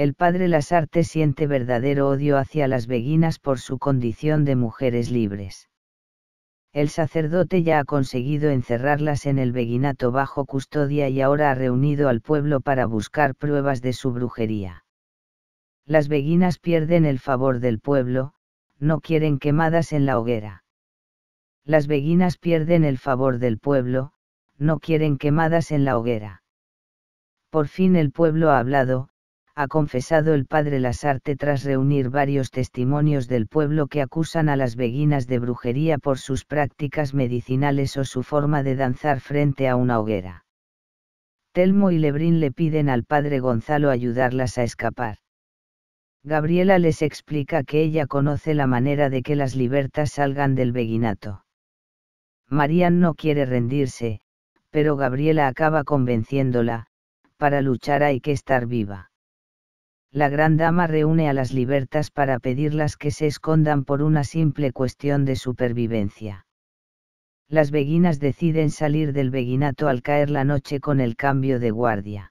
el padre Lasarte siente verdadero odio hacia las beguinas por su condición de mujeres libres. El sacerdote ya ha conseguido encerrarlas en el beguinato bajo custodia y ahora ha reunido al pueblo para buscar pruebas de su brujería. Las beguinas pierden el favor del pueblo, no quieren quemadas en la hoguera. Las beguinas pierden el favor del pueblo, no quieren quemadas en la hoguera. Por fin el pueblo ha hablado, ha confesado el padre Lasarte tras reunir varios testimonios del pueblo que acusan a las beguinas de brujería por sus prácticas medicinales o su forma de danzar frente a una hoguera. Telmo y Lebrín le piden al padre Gonzalo ayudarlas a escapar. Gabriela les explica que ella conoce la manera de que las libertas salgan del beguinato. Marían no quiere rendirse, pero Gabriela acaba convenciéndola, para luchar hay que estar viva la gran dama reúne a las libertas para pedirlas que se escondan por una simple cuestión de supervivencia. Las beguinas deciden salir del beguinato al caer la noche con el cambio de guardia.